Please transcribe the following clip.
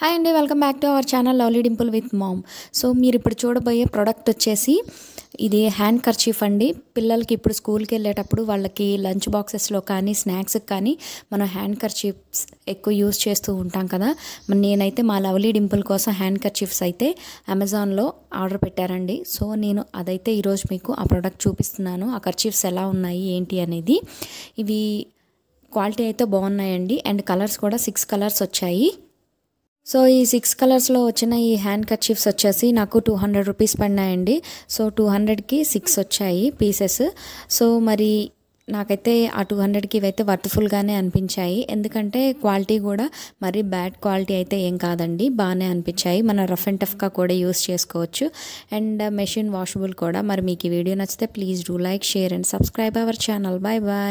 hi అండి welcome back to our channel lovely Dimple with mom so మీరు ఇప్పుడు చూడబోయే ప్రోడక్ట్ వచ్చేసి ఇది హ్యాండ్ కర్చీఫ్ అండి పిల్లలకి ఇప్పుడు స్కూల్కి వెళ్ళేటప్పుడు వాళ్ళకి లంచ్ బాక్సెస్లో కానీ స్నాక్స్కి కానీ మనం హ్యాండ్ కర్చీఫ్స్ ఎక్కువ యూస్ చేస్తూ ఉంటాం కదా నేనైతే మా లవ్లీ డింపుల్ కోసం హ్యాండ్ కర్చీఫ్స్ అయితే అమెజాన్లో ఆర్డర్ పెట్టారండి సో నేను అదైతే ఈరోజు మీకు ఆ ప్రోడక్ట్ చూపిస్తున్నాను ఆ కర్చీఫ్స్ ఎలా ఉన్నాయి ఏంటి అనేది ఇవి క్వాలిటీ అయితే బాగున్నాయండి అండ్ కలర్స్ కూడా సిక్స్ కలర్స్ వచ్చాయి సో ఈ సిక్స్ కలర్స్లో వచ్చిన ఈ హ్యాండ్ కర్చీఫ్స్ వచ్చేసి నాకు టూ హండ్రెడ్ రూపీస్ పడినాయండి సో టూ హండ్రెడ్కి సిక్స్ వచ్చాయి పీసెస్ సో మరి నాకైతే ఆ టూ హండ్రెడ్కి ఇవైతే వర్త్ఫుల్గానే అనిపించాయి ఎందుకంటే క్వాలిటీ కూడా మరి బ్యాడ్ క్వాలిటీ అయితే ఏం కాదండి బాగానే అనిపించాయి మన రఫ్ అండ్ టఫ్గా కూడా యూస్ చేసుకోవచ్చు అండ్ మెషిన్ వాషబుల్ కూడా మరి మీకు ఈ వీడియో నచ్చితే please do like share and subscribe our channel bye bye